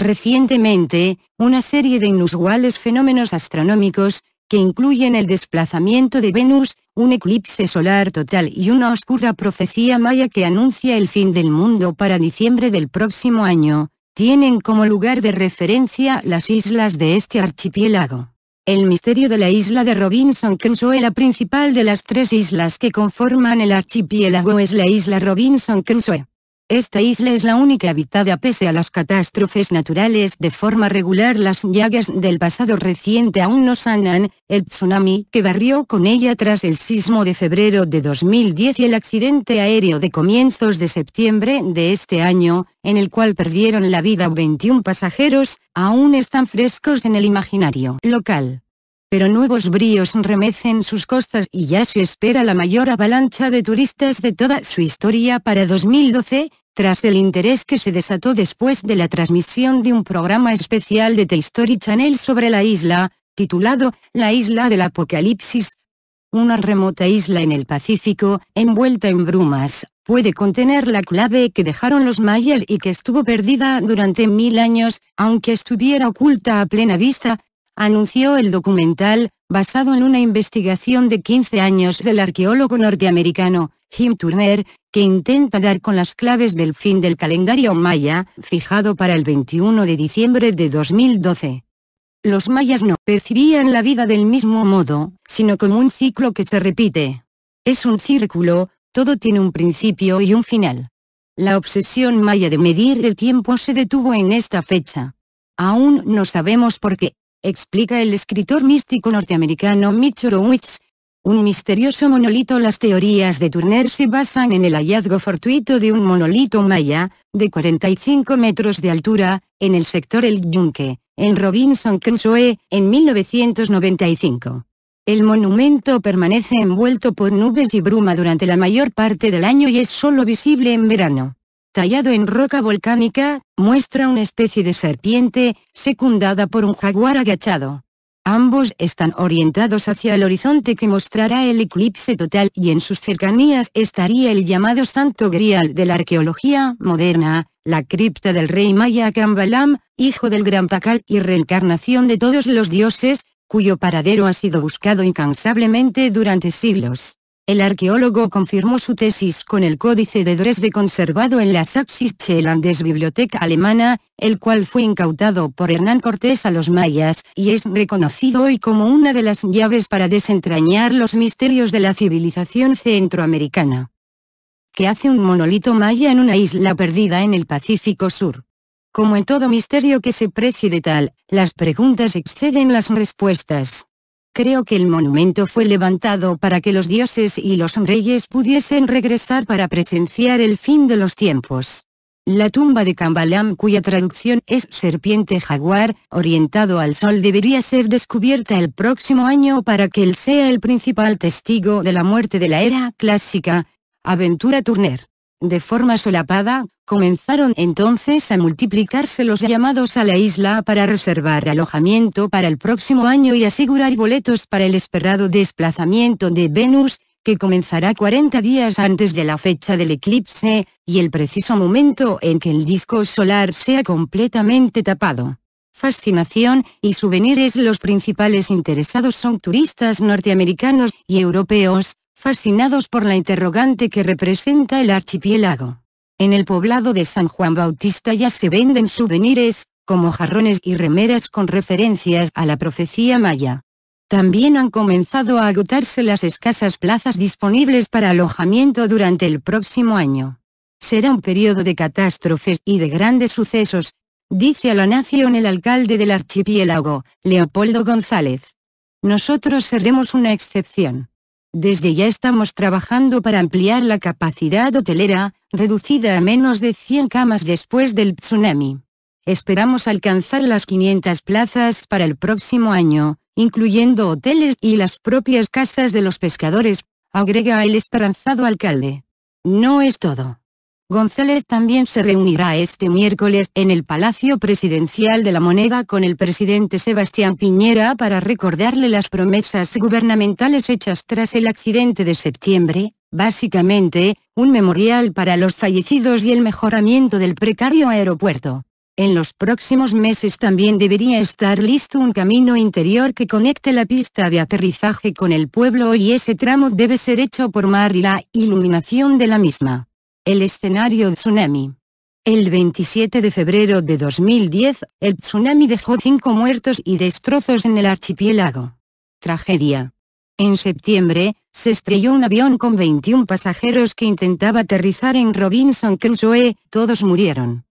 Recientemente, una serie de inusuales fenómenos astronómicos, que incluyen el desplazamiento de Venus, un eclipse solar total y una oscura profecía maya que anuncia el fin del mundo para diciembre del próximo año, tienen como lugar de referencia las islas de este archipiélago. El misterio de la isla de Robinson Crusoe La principal de las tres islas que conforman el archipiélago es la isla Robinson Crusoe. Esta isla es la única habitada pese a las catástrofes naturales de forma regular las llagas del pasado reciente aún no sanan, el tsunami que barrió con ella tras el sismo de febrero de 2010 y el accidente aéreo de comienzos de septiembre de este año, en el cual perdieron la vida 21 pasajeros, aún están frescos en el imaginario local pero nuevos bríos remecen sus costas y ya se espera la mayor avalancha de turistas de toda su historia para 2012, tras el interés que se desató después de la transmisión de un programa especial de The History Channel sobre la isla, titulado La Isla del Apocalipsis. Una remota isla en el Pacífico, envuelta en brumas, puede contener la clave que dejaron los mayas y que estuvo perdida durante mil años, aunque estuviera oculta a plena vista, anunció el documental, basado en una investigación de 15 años del arqueólogo norteamericano, Jim Turner, que intenta dar con las claves del fin del calendario maya, fijado para el 21 de diciembre de 2012. Los mayas no percibían la vida del mismo modo, sino como un ciclo que se repite. Es un círculo, todo tiene un principio y un final. La obsesión maya de medir el tiempo se detuvo en esta fecha. Aún no sabemos por qué, explica el escritor místico norteamericano Mitch Owitz. un misterioso monolito Las teorías de Turner se basan en el hallazgo fortuito de un monolito maya, de 45 metros de altura, en el sector El Yunque, en Robinson Crusoe, en 1995. El monumento permanece envuelto por nubes y bruma durante la mayor parte del año y es solo visible en verano tallado en roca volcánica, muestra una especie de serpiente, secundada por un jaguar agachado. Ambos están orientados hacia el horizonte que mostrará el eclipse total y en sus cercanías estaría el llamado Santo Grial de la arqueología moderna, la cripta del rey Maya Kambalam, hijo del gran Pakal y reencarnación de todos los dioses, cuyo paradero ha sido buscado incansablemente durante siglos. El arqueólogo confirmó su tesis con el códice de Dresde conservado en la Saxische Landesbibliothek alemana, el cual fue incautado por Hernán Cortés a los mayas, y es reconocido hoy como una de las llaves para desentrañar los misterios de la civilización centroamericana. ¿Qué hace un monolito maya en una isla perdida en el Pacífico Sur? Como en todo misterio que se precie de tal, las preguntas exceden las respuestas. Creo que el monumento fue levantado para que los dioses y los reyes pudiesen regresar para presenciar el fin de los tiempos. La tumba de Kambalam cuya traducción es serpiente jaguar, orientado al sol debería ser descubierta el próximo año para que él sea el principal testigo de la muerte de la era clásica. Aventura Turner de forma solapada, comenzaron entonces a multiplicarse los llamados a la isla para reservar alojamiento para el próximo año y asegurar boletos para el esperado desplazamiento de Venus, que comenzará 40 días antes de la fecha del eclipse, y el preciso momento en que el disco solar sea completamente tapado. Fascinación y souvenirs Los principales interesados son turistas norteamericanos y europeos, fascinados por la interrogante que representa el archipiélago. En el poblado de San Juan Bautista ya se venden souvenirs, como jarrones y remeras con referencias a la profecía maya. También han comenzado a agotarse las escasas plazas disponibles para alojamiento durante el próximo año. Será un periodo de catástrofes y de grandes sucesos, dice a la nación el alcalde del archipiélago, Leopoldo González. Nosotros seremos una excepción. Desde ya estamos trabajando para ampliar la capacidad hotelera, reducida a menos de 100 camas después del tsunami. Esperamos alcanzar las 500 plazas para el próximo año, incluyendo hoteles y las propias casas de los pescadores, agrega el esperanzado alcalde. No es todo. González también se reunirá este miércoles en el Palacio Presidencial de la Moneda con el presidente Sebastián Piñera para recordarle las promesas gubernamentales hechas tras el accidente de septiembre, básicamente, un memorial para los fallecidos y el mejoramiento del precario aeropuerto. En los próximos meses también debería estar listo un camino interior que conecte la pista de aterrizaje con el pueblo y ese tramo debe ser hecho por mar y la iluminación de la misma. El escenario tsunami. El 27 de febrero de 2010, el tsunami dejó cinco muertos y destrozos en el archipiélago. Tragedia. En septiembre, se estrelló un avión con 21 pasajeros que intentaba aterrizar en Robinson Crusoe, todos murieron.